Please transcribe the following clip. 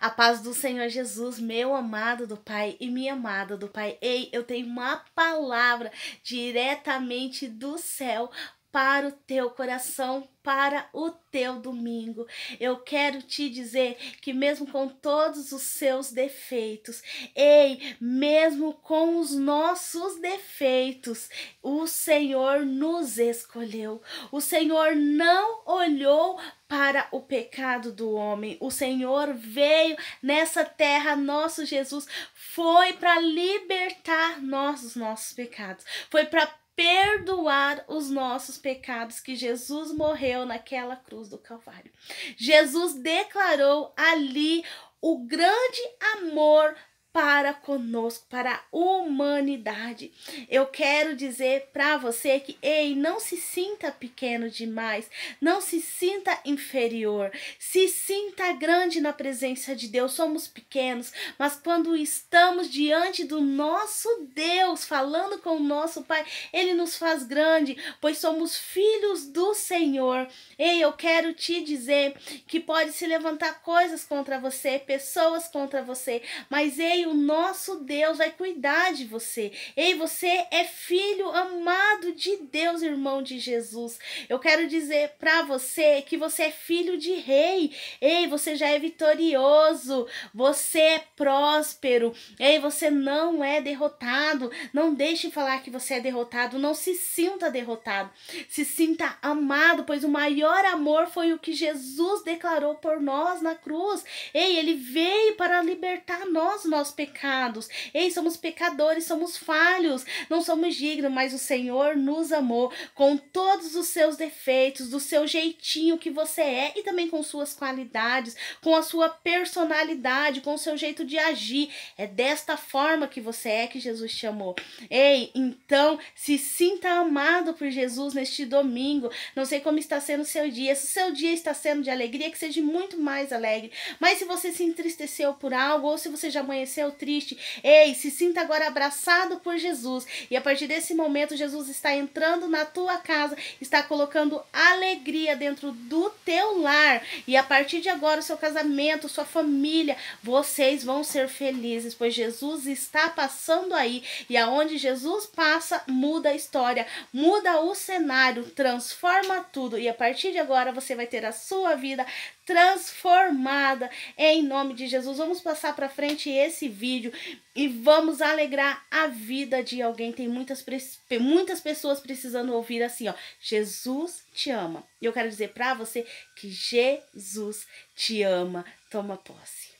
A paz do Senhor Jesus, meu amado do Pai e minha amada do Pai. Ei, eu tenho uma palavra diretamente do céu para o teu coração, para o teu domingo. Eu quero te dizer que, mesmo com todos os seus defeitos, ei, mesmo com os nossos defeitos, o Senhor nos escolheu. O Senhor não olhou para o pecado do homem. O Senhor veio nessa terra, nosso Jesus foi para libertar nós dos nossos pecados, foi para perdoar os nossos pecados que Jesus morreu naquela cruz do Calvário. Jesus declarou ali o grande amor para conosco, para a humanidade. Eu quero dizer para você que, ei, não se sinta pequeno demais, não se sinta inferior, se sinta grande na presença de Deus. Somos pequenos, mas quando estamos diante do nosso Deus, falando com o nosso Pai, Ele nos faz grande, pois somos filhos do Senhor. Ei, eu quero te dizer que pode se levantar coisas contra você, pessoas contra você, mas ei, o nosso Deus vai cuidar de você. Ei, você é filho amado de Deus, irmão de Jesus. Eu quero dizer para você que você é filho de rei. Ei, você já é vitorioso. Você é próspero. Ei, você não é derrotado. Não deixe falar que você é derrotado. Não se sinta derrotado. Se sinta amado, pois o maior amor foi o que Jesus declarou por nós na cruz. Ei, ele veio para libertar nós, nosso pecados. Ei, somos pecadores, somos falhos, não somos dignos, mas o Senhor nos amou com todos os seus defeitos, do seu jeitinho que você é e também com suas qualidades, com a sua personalidade, com o seu jeito de agir. É desta forma que você é que Jesus te amou. Ei, então se sinta amado por Jesus neste domingo. Não sei como está sendo o seu dia. Se o seu dia está sendo de alegria, que seja muito mais alegre. Mas se você se entristeceu por algo ou se você já amanheceu seu triste. Ei, se sinta agora abraçado por Jesus. E a partir desse momento, Jesus está entrando na tua casa, está colocando alegria dentro do teu lar. E a partir de agora, o seu casamento, sua família, vocês vão ser felizes, pois Jesus está passando aí. E aonde Jesus passa, muda a história, muda o cenário, transforma tudo. E a partir de agora, você vai ter a sua vida transformada em nome de Jesus. Vamos passar para frente esse vídeo e vamos alegrar a vida de alguém. Tem muitas, muitas pessoas precisando ouvir assim, ó. Jesus te ama. E eu quero dizer para você que Jesus te ama. Toma posse.